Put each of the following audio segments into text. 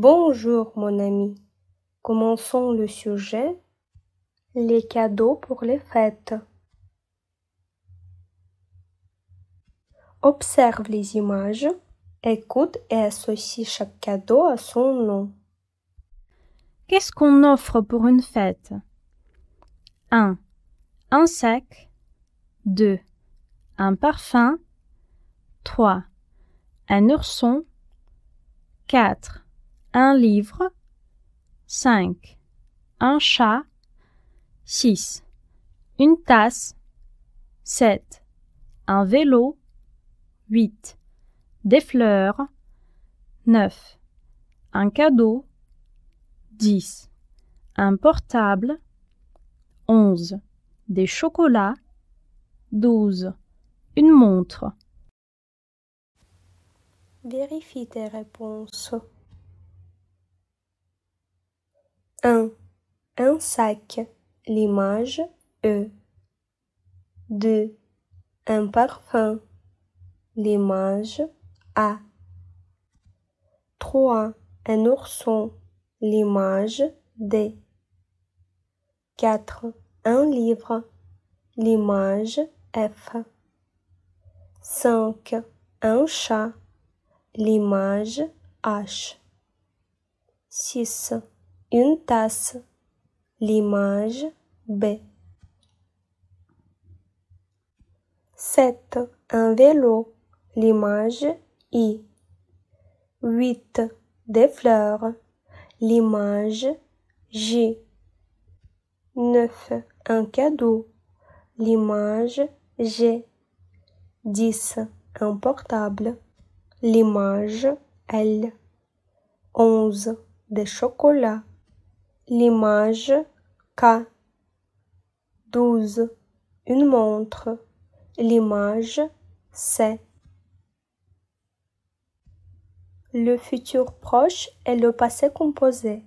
Bonjour mon ami. Commençons le sujet les cadeaux pour les fêtes. Observe les images, écoute et associe chaque cadeau à son nom. Qu'est-ce qu'on offre pour une fête 1. Un sac 2. Un parfum 3. Un ourson 4 un livre, 5. Un chat, 6. Une tasse, 7. Un vélo, 8. Des fleurs, 9. Un cadeau, 10. Un portable, 11. Des chocolats, 12. Une montre. Vérifie tes réponses. 1. Un sac, l'image E. 2. Un parfum, l'image A. 3. Un ourson, l'image D. 4. Un livre, l'image F. 5. Un chat, l'image H. 6 une tasse. L'image B. 7. Un vélo. L'image I. 8. Des fleurs. L'image J. 9. Un cadeau. L'image G. 10. Un portable. L'image L. 11. Des chocolats l'image K. 12. Une montre. L'image C. Le futur proche et le passé composé.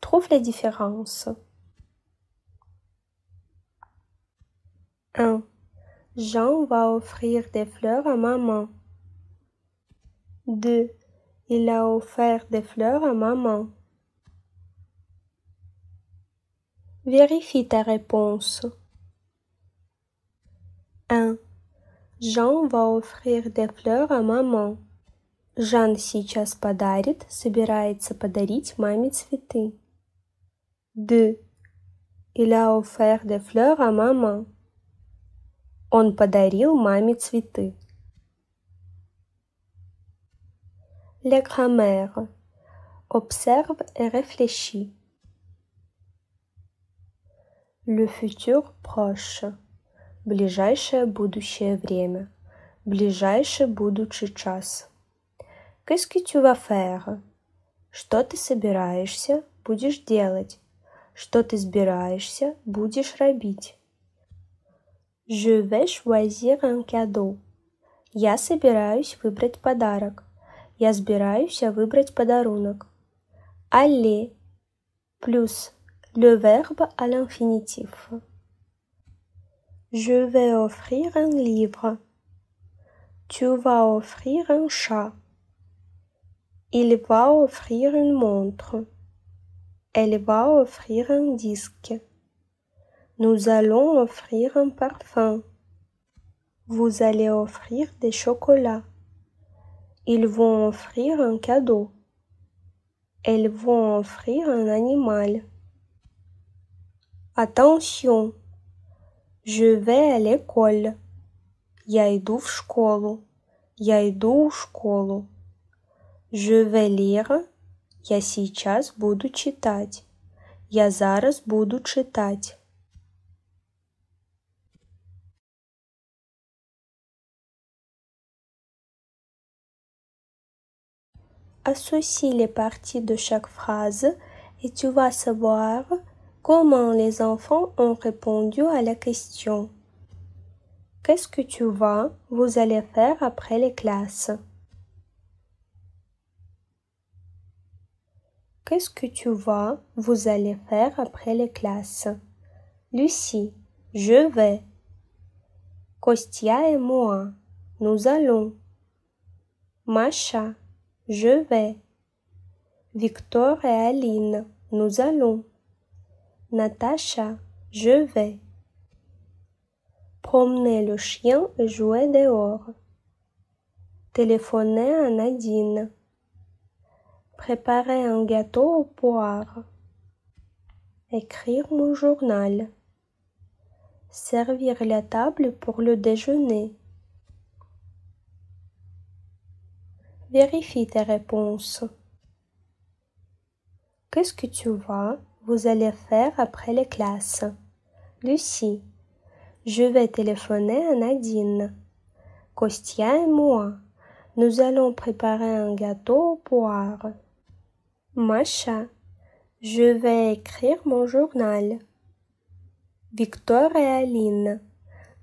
Trouve les différences. 1. Jean va offrir des fleurs à maman. 2. Il a offert des fleurs à maman. Vérifie ta réponse. 1. Jean va offrir des fleurs à maman. Жан сейчас подарит, собирается подарить маме цветы. 2. Il a offert des fleurs à maman. Он подарил маме цветы. La grammaire. Observe et réfléchis. Le futur proche. Ближайшее будущее время. ближайший будущий час. Qu'est-ce que tu vas faire? Что ты собираешься, будешь делать? Что ты собираешься, будешь робить? Je vais choisir un cadeau. Я собираюсь выбрать подарок. Я собираюсь выбрать подарунок. Allez плюс le verbe à l'infinitif. Je vais offrir un livre. Tu vas offrir un chat. Il va offrir une montre. Elle va offrir un disque. Nous allons offrir un parfum. Vous allez offrir des chocolats. Ils vont offrir un cadeau. Elles vont offrir un animal. Attention, je vais à l'école. Я иду в школу. Я иду в школу. Je vais lire. Я сейчас буду читать. Я зараз буду читать. Associe les parties de chaque phrase et tu vas savoir Comment les enfants ont répondu à la question Qu'est-ce que tu vas, vous allez faire après les classes Qu'est-ce que tu vas, vous allez faire après les classes Lucie, je vais. Kostia et moi, nous allons. Macha, je vais. Victor et Aline, nous allons. Natacha, je vais. Promener le chien et jouer dehors. Téléphoner à Nadine. Préparer un gâteau au poire. Écrire mon journal. Servir la table pour le déjeuner. Vérifie tes réponses. Qu'est-ce que tu vas? vous allez faire après les classes. Lucie, je vais téléphoner à Nadine. Kostia et moi, nous allons préparer un gâteau au poire. Macha, je vais écrire mon journal. Victor et Aline,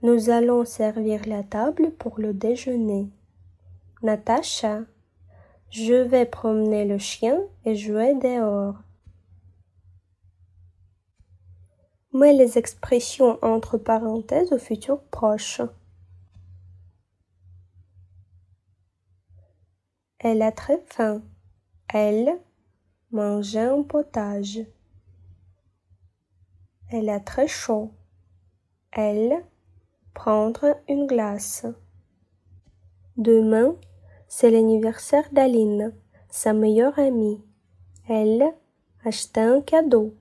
nous allons servir la table pour le déjeuner. Natacha, je vais promener le chien et jouer dehors. Mets les expressions entre parenthèses au futur proche. Elle a très faim. Elle mange un potage. Elle a très chaud. Elle prendre une glace. Demain, c'est l'anniversaire d'Aline, sa meilleure amie. Elle achète un cadeau.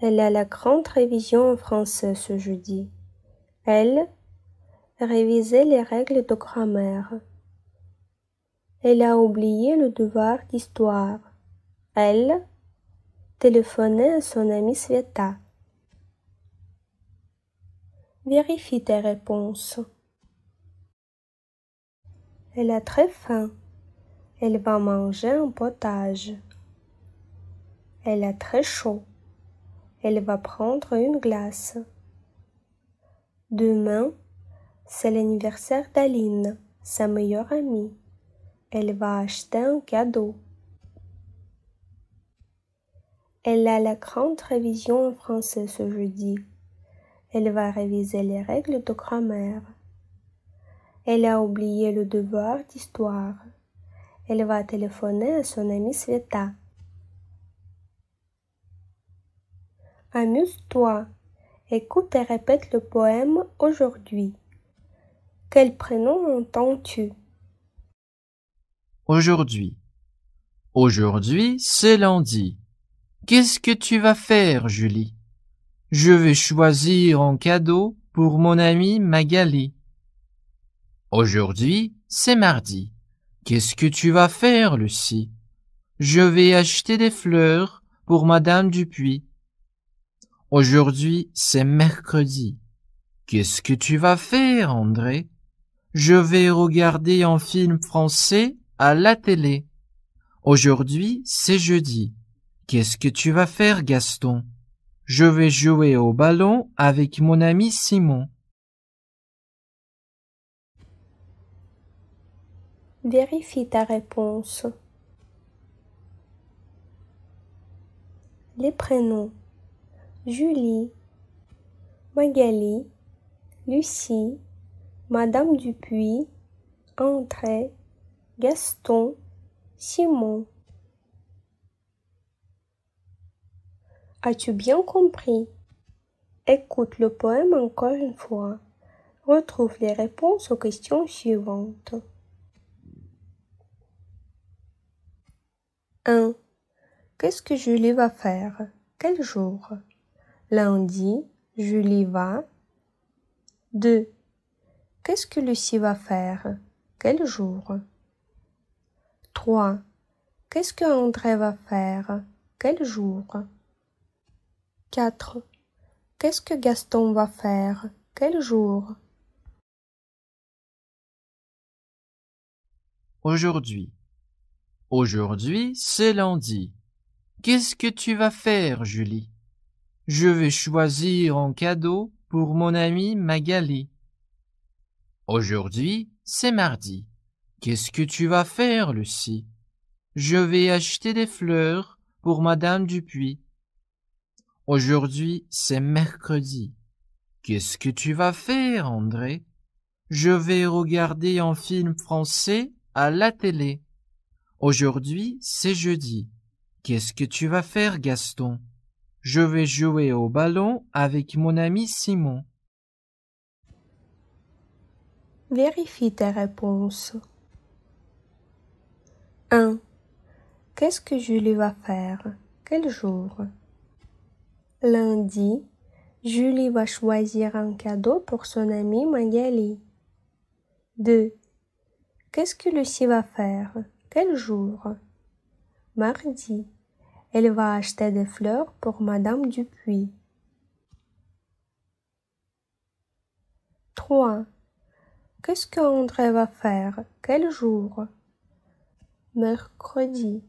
Elle a la grande révision en français ce jeudi. Elle révisait les règles de grammaire. Elle a oublié le devoir d'histoire. Elle téléphonait à son amie Sveta. Vérifie tes réponses. Elle a très faim. Elle va manger un potage. Elle a très chaud elle va prendre une glace. Demain, c'est l'anniversaire d'Aline, sa meilleure amie. Elle va acheter un cadeau. Elle a la grande révision en français ce jeudi. Elle va réviser les règles de grammaire. Elle a oublié le devoir d'histoire. Elle va téléphoner à son amie Sveta. Amuse-toi. Écoute et répète le poème aujourd'hui. Quel prénom entends-tu Aujourd'hui. Aujourd'hui, c'est lundi. Qu'est-ce que tu vas faire, Julie Je vais choisir un cadeau pour mon amie Magali. Aujourd'hui, c'est mardi. Qu'est-ce que tu vas faire, Lucie Je vais acheter des fleurs pour Madame Dupuis. Aujourd'hui, c'est mercredi. Qu'est-ce que tu vas faire, André Je vais regarder un film français à la télé. Aujourd'hui, c'est jeudi. Qu'est-ce que tu vas faire, Gaston Je vais jouer au ballon avec mon ami Simon. Vérifie ta réponse. Les prénoms Julie, Magali, Lucie, Madame Dupuis, André, Gaston, Simon. As-tu bien compris Écoute le poème encore une fois. Retrouve les réponses aux questions suivantes. 1. Qu'est-ce que Julie va faire Quel jour Lundi, Julie va. 2. Qu'est-ce que Lucie va faire Quel jour 3. Qu'est-ce que André va faire Quel jour 4. Qu'est-ce que Gaston va faire Quel jour Aujourd'hui. Aujourd'hui, c'est lundi. Qu'est-ce que tu vas faire, Julie je vais choisir un cadeau pour mon amie Magali. Aujourd'hui, c'est mardi. Qu'est-ce que tu vas faire, Lucie Je vais acheter des fleurs pour Madame Dupuis. Aujourd'hui, c'est mercredi. Qu'est-ce que tu vas faire, André Je vais regarder un film français à la télé. Aujourd'hui, c'est jeudi. Qu'est-ce que tu vas faire, Gaston je vais jouer au ballon avec mon ami Simon. Vérifie tes réponses. 1. Qu'est-ce que Julie va faire Quel jour Lundi, Julie va choisir un cadeau pour son ami Magali. 2. Qu'est-ce que Lucie va faire Quel jour Mardi. Elle va acheter des fleurs pour madame Dupuis. 3. Qu'est-ce que André va faire Quel jour Mercredi.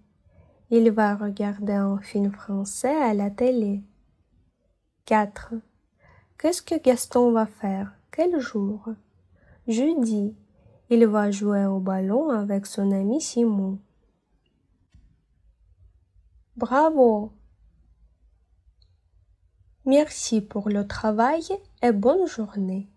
Il va regarder un film français à la télé. 4. Qu'est-ce que Gaston va faire Quel jour Jeudi. Il va jouer au ballon avec son ami Simon. Bravo. Merci pour le travail et bonne journée.